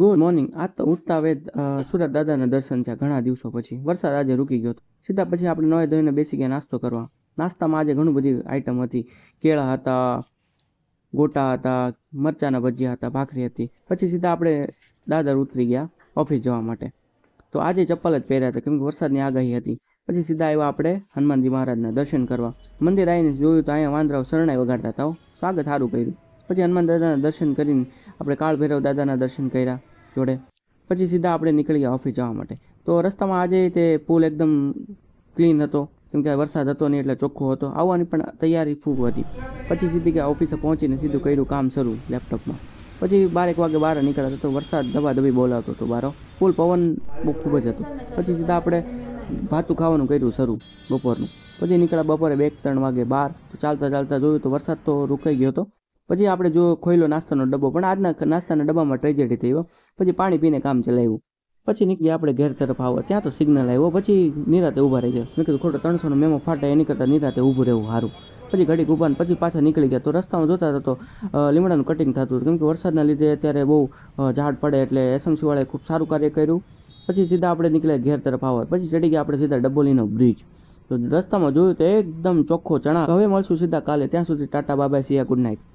good morning આજ તો ઉઠતા હવે સુરત દાદાના દર્શન છે ઘણા દિવસો પછી વરસાદ આજે રૂકી ગયો સીધા પછી આપણે નોય ધોઈને બેસી ગયા નાસ્તો કરવા નાસ્તામાં આજે ઘણું બધી આઈટમ હતી કેળા હતા ગોટા હતા મરચાના ભજીયા હતા ભાખરી હતી પછી સીધા આપણે દાદર ઉતરી ગયા ઓફિસ જવા માટે તો આજે ચપ્પલ જ પહેર્યા હતા કેમકે વરસાદની આગાહી હતી પછી સીધા આવ્યા આપણે હનુમાનજી મહારાજના દર્શન કરવા મંદિર આવીને જોયું તો અહીંયા વાંદરાઓ શરણાઈ વગાડતા હતા સ્વાગત સારું કર્યું પછી હનુમાન દાદાના દર્શન કરીને આપણે કાળ ભૈરવ દાદાના દર્શન કર્યા જોડે પછી સીધા આપણે નીકળી ગયા ઓફિસ જવા માટે તો રસ્તામાં આજે તે પુલ એકદમ ક્લીન હતો કેમ કે વરસાદ હતો નહીં એટલે ચોખ્ખો હતો આવવાની પણ તૈયારી ખૂબ હતી પછી સીધી કે ઓફિસે પહોંચીને સીધું કર્યું કામ શરૂ લેપટોપમાં પછી બારેક વાગે બહાર નીકળ્યા તો વરસાદ દબા દબી બોલાવતો હતો બારો ફૂલ પવન બહુ ખૂબ જ હતો પછી સીધા આપણે ભાતું ખાવાનું કર્યું શરૂ બપોરનું પછી નીકળ્યા બપોરે બે ત્રણ વાગે બહાર તો ચાલતા ચાલતા જોયું તો વરસાદ તો રોકાઈ ગયો હતો પછી આપણે જો ખોઈલો નાસ્તાનો ડબ્બો પણ આજના નાસ્તાના ડબ્બામાં ટ્રેજેડી થયો પછી પાણી પીને કામ ચલાવ્યું પછી નીકળી આપણે ઘેર તરફ આવો ત્યાં તો સિગ્નલ આવ્યો પછી નિરાતે ઊભા રહી ગયા મેં કીધું ખોટો ત્રણસોનો મેમો ફાટે એની કરતાં નિરાતે ઊભું રહેવું સારું પછી ઘડીક ઊભા ને પછી પાછા નીકળી ગયા તો રસ્તામાં જોતા હતા તો લીમડાનું કટિંગ થતું હતું કેમકે વરસાદના લીધે અત્યારે બહુ ઝાડ પડે એટલે એસએમસીવાળાએ ખૂબ સારું કાર્ય કર્યું પછી સીધા આપણે નીકળ્યા ઘેર તરફ આવો પછી ચડી ગયા આપણે સીધા ડબોલીનો બ્રિજ તો રસ્તામાં જોયું તો એકદમ ચોખ્ખો ચણા હવે મળશું સીધા કાલે ત્યાં સુધી ટાટા બાબા સિયા ગુડ નાઇટ